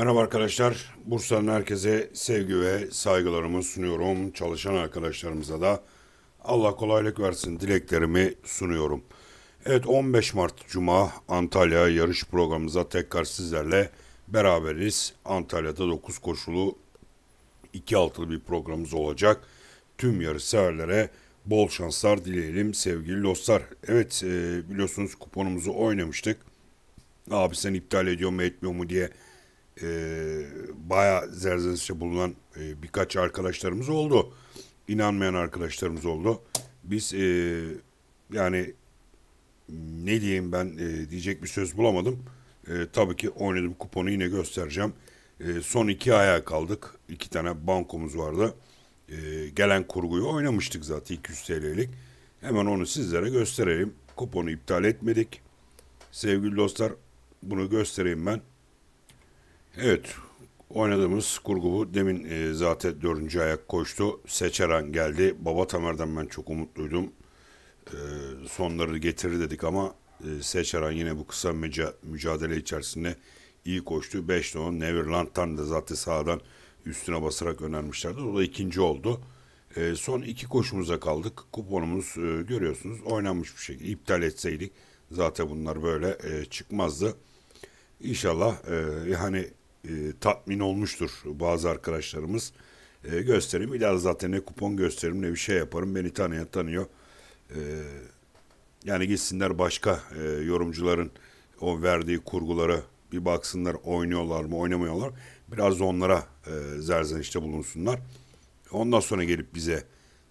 Merhaba arkadaşlar. Bursa'nın herkese sevgi ve saygılarımı sunuyorum. Çalışan arkadaşlarımıza da Allah kolaylık versin dileklerimi sunuyorum. Evet 15 Mart Cuma Antalya yarış programımıza tekrar sizlerle beraberiz. Antalya'da 9 koşulu 2 altılı bir programımız olacak. Tüm yarış yarışseverlere bol şanslar dileyelim sevgili dostlar. Evet e, biliyorsunuz kuponumuzu oynamıştık. Abi sen iptal ediyor mu etmiyor mu diye e, bayağı zerzenişte bulunan e, birkaç arkadaşlarımız oldu. İnanmayan arkadaşlarımız oldu. Biz e, yani ne diyeyim ben e, diyecek bir söz bulamadım. E, tabii ki oynadım kuponu yine göstereceğim. E, son iki aya kaldık. İki tane bankomuz vardı. E, gelen kurguyu oynamıştık zaten 200 TL'lik. Hemen onu sizlere göstereyim Kuponu iptal etmedik. Sevgili dostlar bunu göstereyim ben. Evet, oynadığımız kurgu bu. Demin e, zaten dördüncü ayak koştu. Seçeren geldi. Baba Tamer'den ben çok umutluydum. E, sonları getirir dedik ama e, Seçeren yine bu kısa müca mücadele içerisinde iyi koştu. 5'te 10 Neverland'dan da zaten sağdan üstüne basarak önermişlerdi. O da ikinci oldu. E, son iki koşumuza kaldık. Kuponumuz e, görüyorsunuz oynanmış bir şekilde. İptal etseydik zaten bunlar böyle e, çıkmazdı. İnşallah e, yani e, tatmin olmuştur bazı arkadaşlarımız. E, gösterim ileride zaten ne kupon gösterim ne bir şey yaparım. Beni tanıyan tanıyor. E, yani gitsinler başka e, yorumcuların o verdiği kurgulara bir baksınlar oynuyorlar mı oynamıyorlar. Biraz da onlara e, zerzenişte bulunsunlar. Ondan sonra gelip bize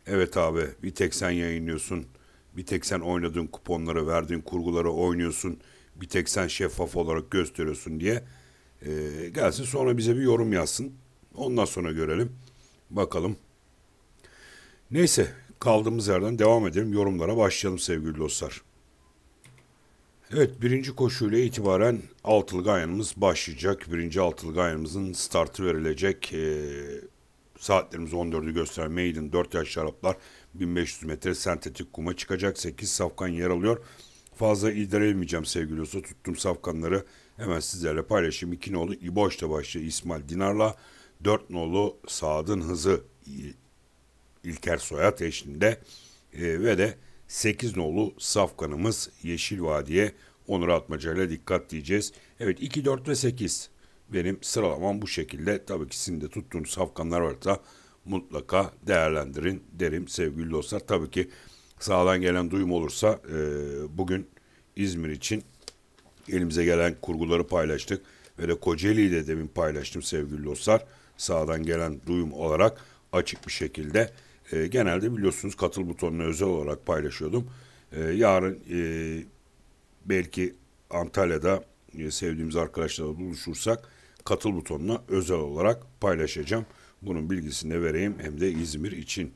evet abi bir tek sen yayınlıyorsun. Bir tek sen oynadığın kuponları, verdiğin kurguları oynuyorsun. Bir tek sen şeffaf olarak gösteriyorsun diye ee, gelsin sonra bize bir yorum yazsın. Ondan sonra görelim. Bakalım. Neyse kaldığımız yerden devam edelim. Yorumlara başlayalım sevgili dostlar. Evet birinci koşuyla itibaren altılı gayanımız başlayacak. Birinci altılı gayanımızın startı verilecek. Ee, saatlerimiz 14'ü gösteren Maiden 4 yaş şaraplar 1500 metre sentetik kuma çıkacak. 8 safkan yer alıyor fazla ilerleyemeyeceğim sevgili olsa tuttum safkanları hemen sizlerle paylaşayım. 2 nolu İboş'ta başlıyor İsmail Dinar'la dört nolu Saad'ın hızı İlker Soyat eşliğinde e, ve de sekiz nolu safkanımız Yeşil Vadi'ye Onur Atmaca ile dikkat diyeceğiz. Evet 2, 4 ve 8 benim sıralamam bu şekilde. Tabii ki sizin de tuttuğunuz safkanlar varsa mutlaka değerlendirin derim sevgili dostlar. Tabii ki sağdan gelen duyum olursa e, bugün İzmir için elimize gelen kurguları paylaştık ve de Kocaeli'yi de demin paylaştım sevgili dostlar. Sağdan gelen duyum olarak açık bir şekilde e, genelde biliyorsunuz katıl butonuna özel olarak paylaşıyordum. E, yarın e, belki Antalya'da e, sevdiğimiz arkadaşlarla buluşursak katıl butonuna özel olarak paylaşacağım. Bunun bilgisini de vereyim hem de İzmir için.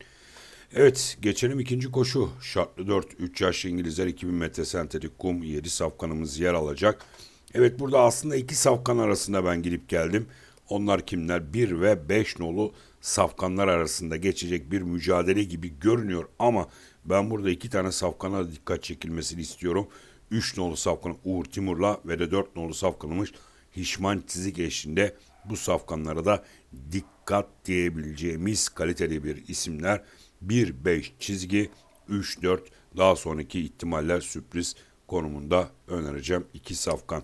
Evet geçelim ikinci koşu. Şartlı 4 3 yaşlı İngilizler 2000 metre sentetik kum 7 safkanımız yer alacak. Evet burada aslında iki safkan arasında ben gidip geldim. Onlar kimler? 1 ve 5 nolu safkanlar arasında geçecek bir mücadele gibi görünüyor ama ben burada iki tane safkana dikkat çekilmesini istiyorum. 3 nolu safkanı Uğur Timur'la ve de 4 nolu safkanımız Hişman Çizik eşliğinde bu safkanlara da dikkat diyebileceğimiz kaliteli bir isimler. 1-5 çizgi 3-4 daha sonraki ihtimaller sürpriz konumunda önereceğim 2 safkan.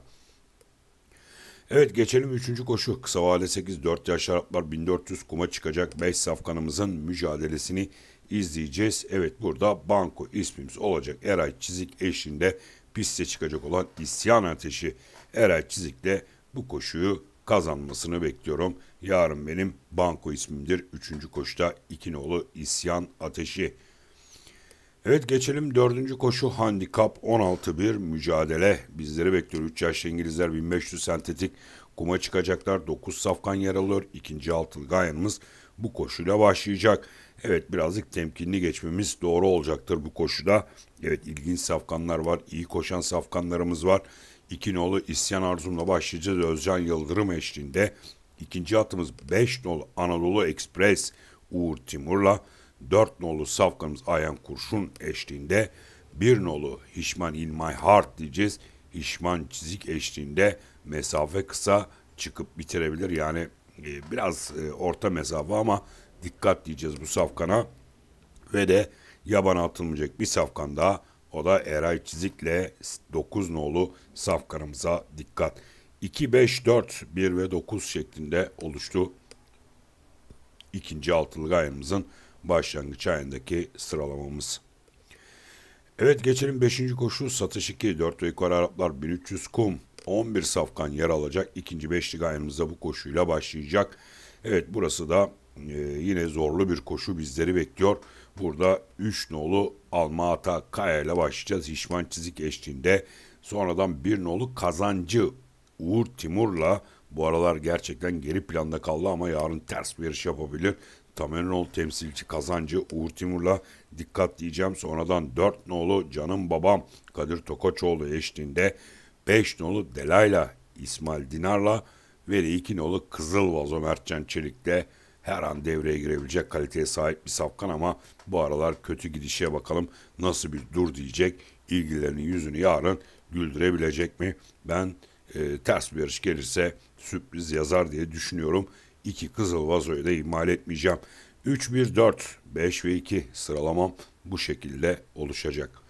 Evet geçelim 3. koşu. Kısa vade 8 4 yaş Araplar 1400 kuma çıkacak 5 safkanımızın mücadelesini izleyeceğiz. Evet burada banko ismimiz olacak. Eray Çizik eşliğinde piste çıkacak olan isyan Ateşi Eray Çizik'le bu koşuyu kazanmasını bekliyorum. Yarın benim banko ismimdir. Üçüncü koşuda İkinoğlu İsyan Ateşi. Evet geçelim dördüncü koşu handikap 16-1 mücadele bizleri bekliyor. 3 yaşlı İngilizler 1500 sentetik kuma çıkacaklar. 9 safkan yer alıyor. İkinci altılı gayanımız bu koşuyla başlayacak. Evet birazcık temkinli geçmemiz doğru olacaktır bu koşuda. Evet ilginç safkanlar var. iyi koşan safkanlarımız var. 2 nolu isyan arzumla başlayacağız Özcan Yıldırım eşliğinde. İkinci hattımız 5 nolu Anadolu Express Uğur Timur'la. 4 nolu Safkanımız Ayhan Kurşun eşliğinde. 1 nolu Hişman My Heart diyeceğiz. Hişman Çizik eşliğinde mesafe kısa çıkıp bitirebilir. Yani e, biraz e, orta mesafe ama dikkat diyeceğiz bu safkana. Ve de yabana atılmayacak bir safkan daha o da Eray Çizik'le 9 nolu safkanımıza dikkat. 2-5-4, 1 ve 9 şeklinde oluştu. İkinci altılı ayımızın başlangıç ayındaki sıralamamız. Evet geçelim 5. koşu satış 2 4 ve yukarı Araplar 1300 kum 11 safkan yer alacak. İkinci 5'lik ayımızda bu koşuyla başlayacak. Evet burası da e, yine zorlu bir koşu bizleri bekliyor. Burada 3 nolu Almata Kaya ile başlayacağız. Hişman Çizik eşliğinde sonradan 1 nolu Kazancı Uğur Timur'la bu aralar gerçekten geri planda kaldı ama yarın ters bir yarış yapabilir. Tamerinoğlu temsilci kazancı Uğur Timur'la dikkat diyeceğim. Sonradan 4 nolu Canım Babam Kadir Tokoçoğlu eşliğinde 5 nolu Delayla İsmail Dinar'la ve 2 nolu Kızıl Vazo Mertcan Çelik'le her an devreye girebilecek kaliteye sahip bir safkan ama bu aralar kötü gidişe bakalım nasıl bir dur diyecek. İlgilerinin yüzünü yarın güldürebilecek mi? Ben e, ters bir yarış gelirse sürpriz yazar diye düşünüyorum. İki Kızıl Vazo'yu da ihmal etmeyeceğim. 3-1-4, 5 ve 2 sıralamam bu şekilde oluşacak.''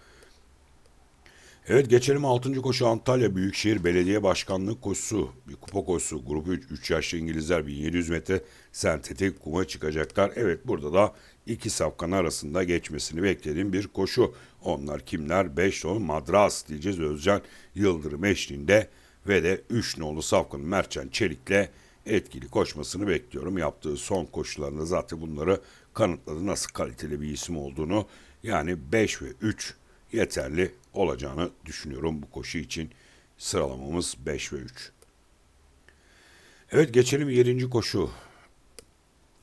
Evet geçelim 6. koşu Antalya Büyükşehir Belediye Başkanlığı koşusu. Bir kupa koşusu. Grubu 3, 3 yaşlı İngilizler 1700 metre sentetik kuma çıkacaklar. Evet burada da iki safkan arasında geçmesini beklediğim bir koşu. Onlar kimler? 5 nolu Madras diyeceğiz Özcan Yıldırım eşliğinde ve de 3 nolu safkanın Mertcan Çelik'le etkili koşmasını bekliyorum. Yaptığı son koşularında zaten bunları kanıtladı. Nasıl kaliteli bir isim olduğunu yani 5 ve 3 yeterli olacağını düşünüyorum bu koşu için. Sıralamamız 5 ve 3. Evet geçelim 7. koşu.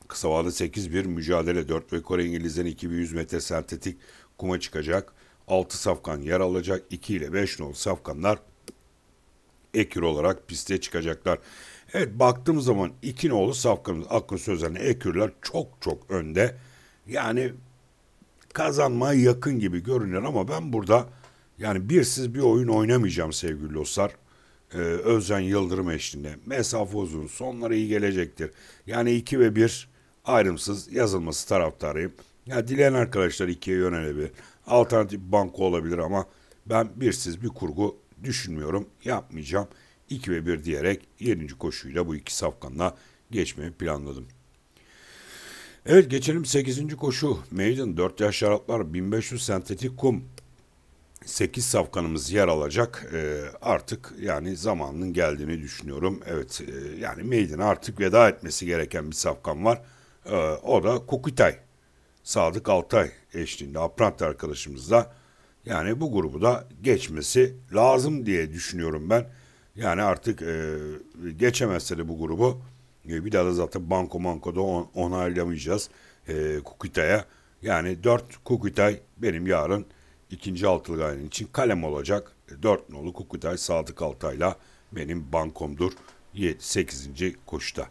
Kısa vadede 8 bir mücadele 4 ve Kore İngiliz'den 2100 metre sentetik kuma çıkacak. 6 safkan yer alacak. 2 ile 5 nol safkanlar ekür olarak piste çıkacaklar. Evet baktığımız zaman 2 nolu safkanımız Akın Sözen'le ekürler çok çok önde. Yani kazanmaya yakın gibi görünüyor ama ben burada yani bir siz bir oyun oynamayacağım sevgili dostlar. Ee, Özcan Yıldırım eşliğinde. Mesafe uzun. Sonları iyi gelecektir. Yani 2 ve 1 ayrımsız yazılması taraftarıyım. Ya yani dileyen arkadaşlar 2'ye yönelebilir. Alternatif banko olabilir ama ben bir siz bir kurgu düşünmüyorum. Yapmayacağım. 2 ve 1 diyerek 7. koşuyla bu iki safkanla geçmeyi planladım. Evet geçelim 8. koşu. Maiden 4 yaş şaraplar 1500 sentetik kum 8 safkanımız yer alacak. E, artık yani zamanının geldiğini düşünüyorum. Evet e, yani meydana artık veda etmesi gereken bir safkan var. E, o da Kukutay. Sadık Altay eşliğinde Aprant arkadaşımızla yani bu grubu da geçmesi lazım diye düşünüyorum ben. Yani artık e, geçemezse de bu grubu e, bir daha da zaten banko mankoda on, onaylamayacağız e, Kukutay'a. Yani 4 Kukutay benim yarın ikinci altılı gayenin için kalem olacak. 4 e, nolu Kukutay Sadık Altay'la benim bankomdur 8. koşuda.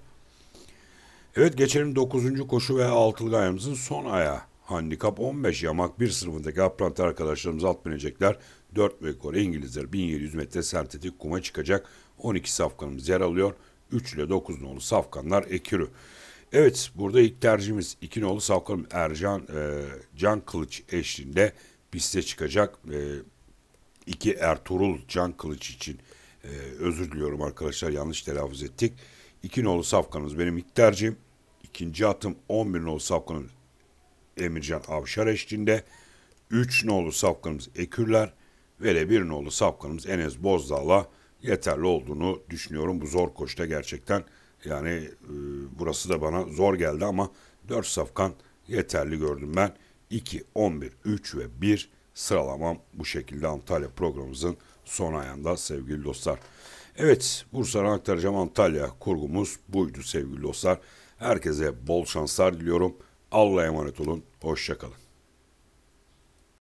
Evet geçelim 9. koşu ve altılı gayemizin son ayağı. Handikap 15 yamak 1 sınıfındaki apranti arkadaşlarımız alt binecekler. 4 ve Kore İngilizler 1700 metre sentetik kuma çıkacak. 12 safkanımız yer alıyor. 3 ile 9 nolu safkanlar ekürü. Evet burada ilk tercihimiz 2 nolu safkanım Ercan e, Can Kılıç eşliğinde piste çıkacak. E, iki Ertuğrul Can Kılıç için e, özür diliyorum arkadaşlar yanlış telaffuz ettik. İki nolu safkanımız benim ilk tercihim. İkinci atım 11 nolu safkanımız Emircan Avşar eşliğinde. 3 nolu safkanımız Ekürler ve de 1 nolu safkanımız Enes Bozdağ'la yeterli olduğunu düşünüyorum. Bu zor koşta gerçekten yani e, burası da bana zor geldi ama 4 safkan yeterli gördüm ben. 2, 11, 3 ve 1 sıralamam bu şekilde Antalya programımızın son ayında sevgili dostlar. Evet Bursa'dan aktaracağım Antalya kurgumuz buydu sevgili dostlar. Herkese bol şanslar diliyorum. Allah'a emanet olun. Hoşçakalın.